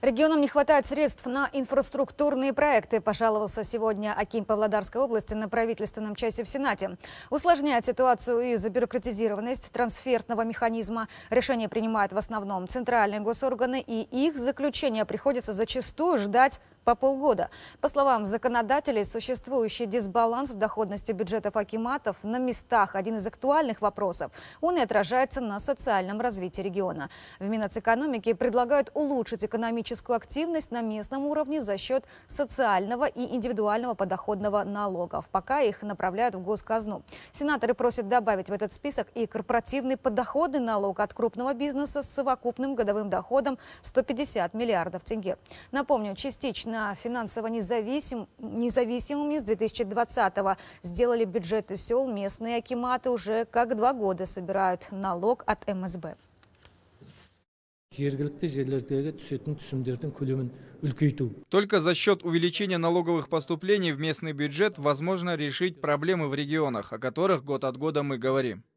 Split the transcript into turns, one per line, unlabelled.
Регионам не хватает средств на инфраструктурные проекты, пожаловался сегодня Аким Павлодарской области на правительственном часе в Сенате. Усложняет ситуацию и бюрократизированность трансфертного механизма. Решения принимают в основном центральные госорганы, и их заключение приходится зачастую ждать по полгода. По словам законодателей, существующий дисбаланс в доходности бюджетов акиматов на местах – один из актуальных вопросов. Он и отражается на социальном развитии региона. В минэкономике предлагают улучшить экономическую активность на местном уровне за счет социального и индивидуального подоходного налогов. Пока их направляют в госказну. Сенаторы просят добавить в этот список и корпоративный подоходный налог от крупного бизнеса с совокупным годовым доходом 150 миллиардов тенге. Напомню, частично на финансово независим, независимыми с 2020-го. Сделали бюджеты сел, местные акиматы уже как два года собирают налог от МСБ.
Только за счет увеличения налоговых поступлений в местный бюджет возможно решить проблемы в регионах, о которых год от года мы говорим.